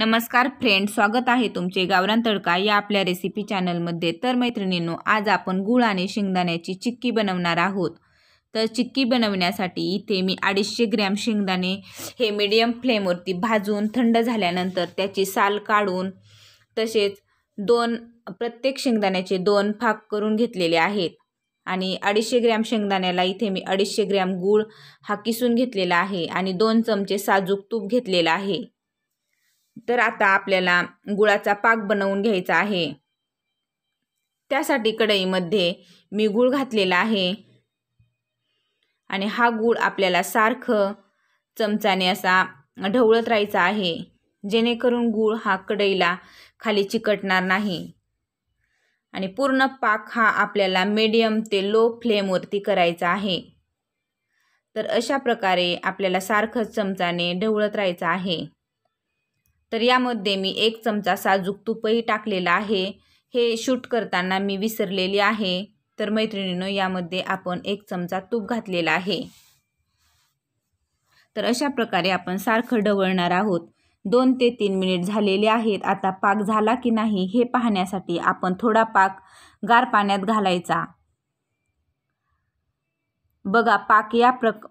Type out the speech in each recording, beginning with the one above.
नमस्कार फ्रेंड स्वागत आहे तुमचे गावरान तडका या आपल्या रेसिपी चॅनलमध्ये तर मैत्रिणींनो आज आपण गूळ आणि शेंगदाण्याची चिक्की बनवणार आहोत तर चिक्की बनवण्यासाठी इथे मी अडीचशे ग्रॅम शेंगदाणे हे मीडियम फ्लेमवरती भाजून थंड झाल्यानंतर त्याची साल काढून तसेच दोन प्रत्येक शेंगदाण्याचे दोन फाक करून घेतलेले आहेत आणि अडीचशे ग्रॅम शेंगदाण्याला इथे मी अडीचशे ग्रॅम गूळ हा किसून घेतलेला आहे आणि दोन चमचे साजूक तूप घेतलेला आहे तर आता आपल्याला गुळाचा पाक बनवून घ्यायचा आहे त्यासाठी कढईमध्ये मी गूळ घातलेला आहे आणि हा गूळ आपल्याला सारखं चमचाने असा ढवळत राहायचा आहे जेणेकरून गूळ हा कढईला खाली चिकटणार नाही आणि पूर्ण पाक हा आपल्याला मीडियम ते लो फ्लेमवरती करायचा आहे तर अशा प्रकारे आपल्याला सारखं चमचाने ढवळत राहायचं आहे तर यामध्ये मी एक चमचा साजूक तूपही टाकलेला आहे हे शूट करताना मी विसरलेली आहे तर मैत्रिणीनं यामध्ये आपण एक चमचा तूप घातलेला आहे तर अशा प्रकारे आपण सारखं ढवळणार आहोत दोन ते तीन मिनिट झालेले आहेत आता पाक झाला की नाही हे पाहण्यासाठी आपण थोडा पाक गार पाण्यात घालायचा बघा पाक या प्रक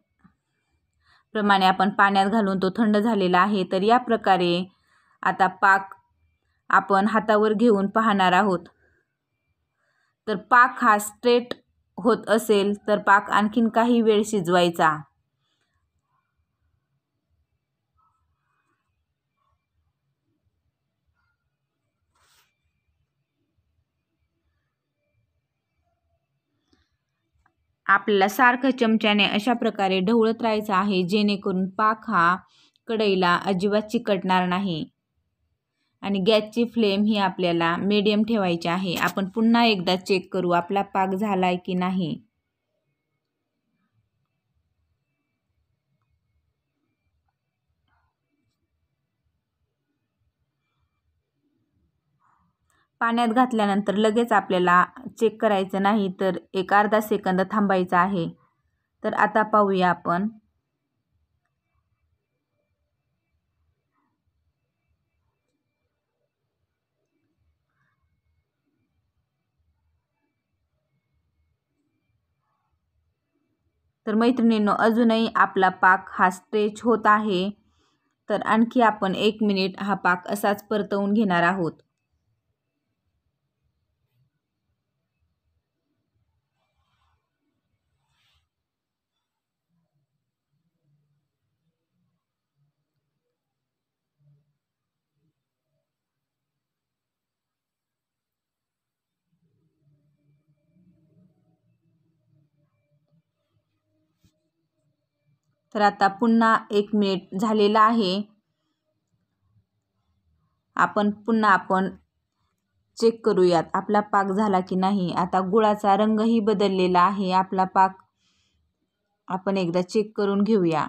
प्रमाणे आपण पाण्यात घालून तो थंड झालेला आहे तर या प्रकारे आता पाक आपण हातावर घेऊन पाहणार आहोत तर पाक हा स्ट्रेट होत असेल तर पाक आणखीन काही वेळ शिजवायचा आपल्याला सारखं चमच्याने अशा प्रकारे ढवळत राहायचं आहे जेणेकरून पाक हा कढईला अजिबात चिकटणार नाही आणि गॅसची फ्लेम ही आपल्याला मीडियम ठेवायची आहे आपण पुन्हा एकदा चेक करू आपला पाक झाला आहे की नाही पाण्यात घातल्यानंतर लगेच आपल्याला चेक करायचं नाही तर एक अर्धा सेकंद थांबायचं आहे तर आता पाहूया आपण तर मैत्रिणींनो अजूनही आपला पाक हा स्ट्रेच होत आहे तर आणखी आपण एक मिनिट हा पाक असाच परतवून घेणार आहोत तर आता पुन्हा एक मिनिट झालेला आहे आपण पुन्हा आपण चेक करूयात आपला पाक झाला की नाही आता गुळाचा रंगही बदललेला आहे आपला पाक आपण एकदा चेक करून घेऊया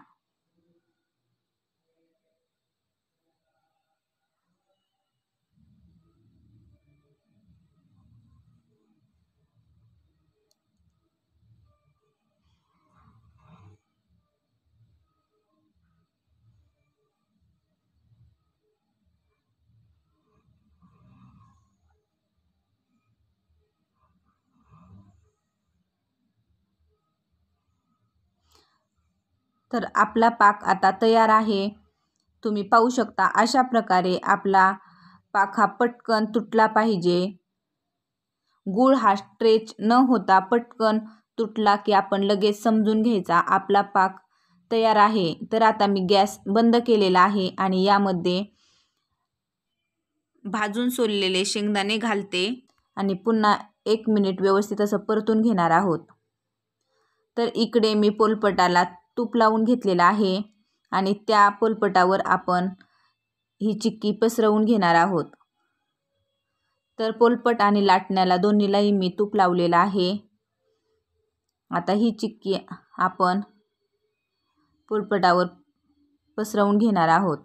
तर आपला पाक आता तयार आहे तुम्ही पाहू शकता अशा प्रकारे आपला पाक हा पटकन तुटला पाहिजे गूळ हा स्ट्रेच न होता पटकन तुटला की आपण लगेच समजून घ्यायचा आपला पाक तयार आहे तर आता मी गॅस बंद केलेला आहे आणि यामध्ये भाजून सोललेले शेंगदाणे घालते आणि पुन्हा एक मिनिट व्यवस्थित असं परतून घेणार आहोत तर इकडे मी पोलपटाला तूप लावून घेतलेला आहे आणि त्या पोलपटावर आपण ही चिक्की पसरवून घेणार आहोत तर पोलपट आणि लाटण्याला दोन्हीलाही मी तूप लावलेलं आहे आता ही चिक्की आपण पोलपटावर पसरवून घेणार आहोत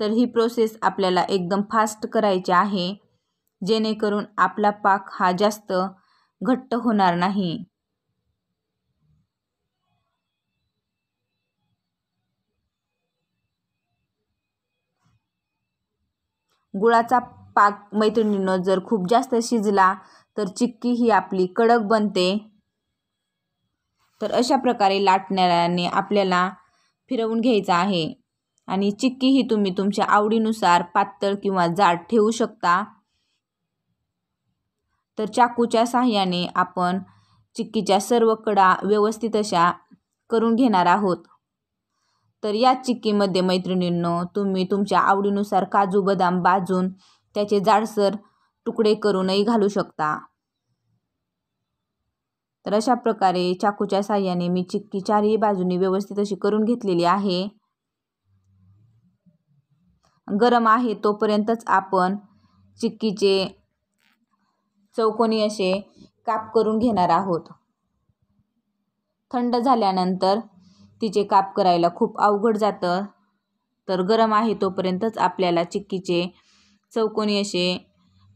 तर ही प्रोसेस आपल्याला एकदम फास्ट करायची आहे जेणेकरून आपला पाक हा जास्त घट्ट होणार नाही गुळाचा पाक मैत्रिणीनं जर खूप जास्त शिजला तर चिक्की ही आपली कडक बनते तर अशा प्रकारे लाटणाऱ्याने आपल्याला फिरवून घ्यायचं आहे आणि चिक्की ही तुम्ही तुमच्या आवडीनुसार पातळ किंवा जाड ठेवू शकता तर चाकूच्या साहाय्याने आपण चिक्कीच्या सर्व कडा व्यवस्थित अशा करून घेणार आहोत तर या चिक्कीमध्ये मैत्रिणींनो तुम्ही तुमच्या आवडीनुसार काजू बदाम बाजून त्याचे जाडसर तुकडे करूनही घालू शकता तर अशा प्रकारे चाकूच्या साह्याने मी चिक्की चारही बाजूनी व्यवस्थित अशी करून घेतलेली आहे गरम आहे तोपर्यंतच आपण चिक्कीचे चौकोनी असे काप करून घेणार आहोत थंड झाल्यानंतर तिचे काप करायला खूप अवघड जातं तर गरम आहे तोपर्यंतच आपल्याला चिक्कीचे चौकोनी असे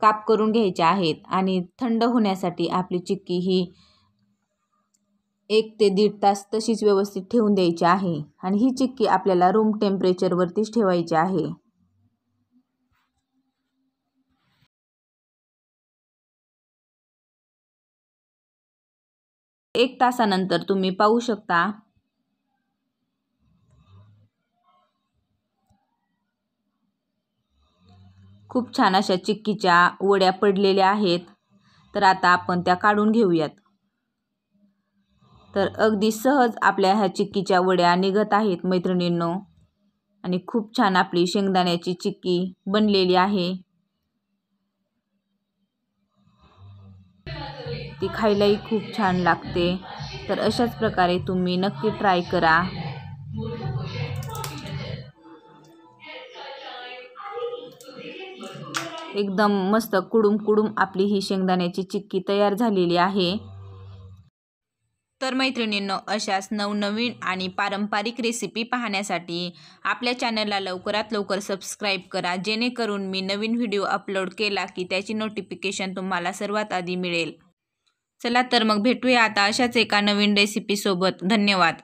काप करून घ्यायचे आहेत आणि थंड होण्यासाठी आपली चिक्की ही एक ते दीड तास तशीच व्यवस्थित ठेवून द्यायची आहे आणि ही चिक्की आपल्याला रूम टेम्परेचरवरतीच ठेवायची आहे एक तासानंतर तुम्ही पाहू शकता खूप छान अशा चिक्कीच्या वड्या पडलेल्या आहेत तर आता आपण त्या काढून घेऊयात तर अगदी सहज आपल्या ह्या चिक्कीच्या वड्या निघत आहेत मैत्रिणींनो आणि खूप छान आपली शेंगदाण्याची चिक्की बनलेली आहे ती खायलाही खूप छान लागते तर अशाच प्रकारे तुम्ही नक्की ट्राय करा एकदम मस्त कुडूम कुडूम आपली ही शेंगदाण्याची चिक्की तयार झालेली आहे तर मैत्रिणींनो अशाच नवनवीन आणि पारंपरिक रेसिपी पाहण्यासाठी आपल्या चॅनलला लवकरात लवकर सबस्क्राईब करा जेणेकरून मी नवीन व्हिडिओ अपलोड केला की त्याची नोटिफिकेशन तुम्हाला सर्वात आधी मिळेल चला तर मग भेटूया आता अशाच एका नवीन रेसिपीसोबत धन्यवाद